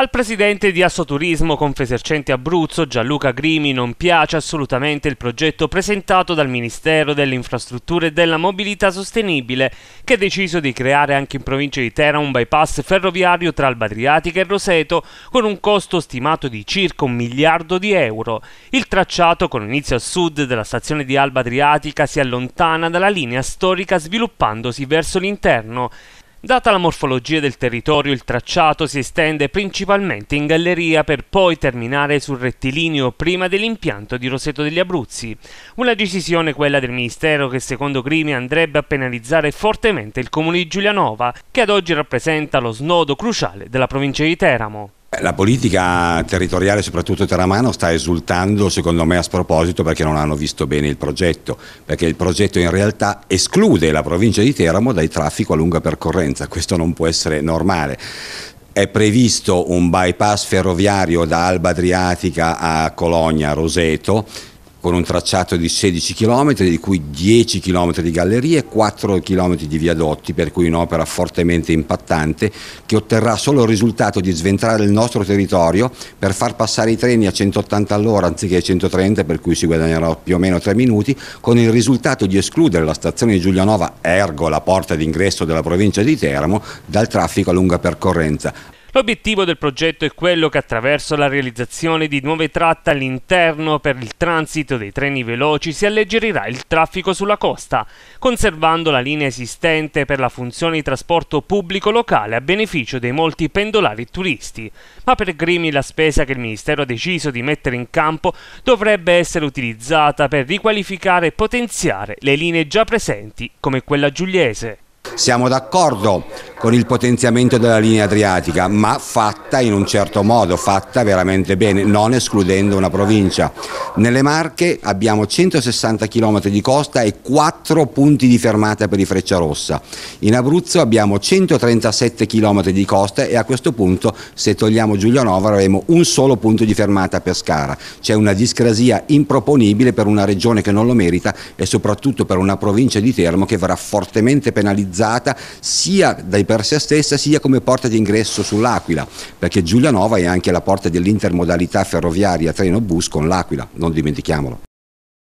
Al presidente di Assoturismo Confesercenti Abruzzo, Gianluca Grimi, non piace assolutamente il progetto presentato dal Ministero delle Infrastrutture e della Mobilità Sostenibile, che ha deciso di creare anche in provincia di Terra un bypass ferroviario tra Albadriatica e Roseto, con un costo stimato di circa un miliardo di euro. Il tracciato, con inizio a sud della stazione di Alba Adriatica, si allontana dalla linea storica sviluppandosi verso l'interno. Data la morfologia del territorio, il tracciato si estende principalmente in galleria per poi terminare sul rettilineo prima dell'impianto di Roseto degli Abruzzi. Una decisione quella del Ministero che secondo Grimi andrebbe a penalizzare fortemente il comune di Giulianova, che ad oggi rappresenta lo snodo cruciale della provincia di Teramo. Eh, la politica territoriale, soprattutto Terramano, sta esultando secondo me a sproposito perché non hanno visto bene il progetto, perché il progetto in realtà esclude la provincia di Teramo dai traffico a lunga percorrenza, questo non può essere normale. È previsto un bypass ferroviario da Alba Adriatica a Cologna, Roseto, con un tracciato di 16 km, di cui 10 km di gallerie e 4 km di viadotti, per cui un'opera fortemente impattante che otterrà solo il risultato di sventrare il nostro territorio per far passare i treni a 180 all'ora anziché a 130, per cui si guadagnerà più o meno 3 minuti, con il risultato di escludere la stazione di Giulianova, ergo la porta d'ingresso della provincia di Teramo, dal traffico a lunga percorrenza. L'obiettivo del progetto è quello che attraverso la realizzazione di nuove tratte all'interno per il transito dei treni veloci si alleggerirà il traffico sulla costa, conservando la linea esistente per la funzione di trasporto pubblico locale a beneficio dei molti pendolari e turisti, ma per Grimi la spesa che il Ministero ha deciso di mettere in campo dovrebbe essere utilizzata per riqualificare e potenziare le linee già presenti, come quella giuliese. Siamo d'accordo con il potenziamento della linea adriatica, ma fatta in un certo modo, fatta veramente bene, non escludendo una provincia. Nelle Marche abbiamo 160 km di costa e 4 punti di fermata per i Frecciarossa. In Abruzzo abbiamo 137 km di costa e a questo punto se togliamo Giulianova avremo un solo punto di fermata a Pescara. C'è una discrasia improponibile per una regione che non lo merita e soprattutto per una provincia di Termo che verrà fortemente penalizzata sia dai per se stessa sia come porta d'ingresso sull'Aquila, perché Giulianova è anche la porta dell'intermodalità ferroviaria treno-bus con l'Aquila, non dimentichiamolo.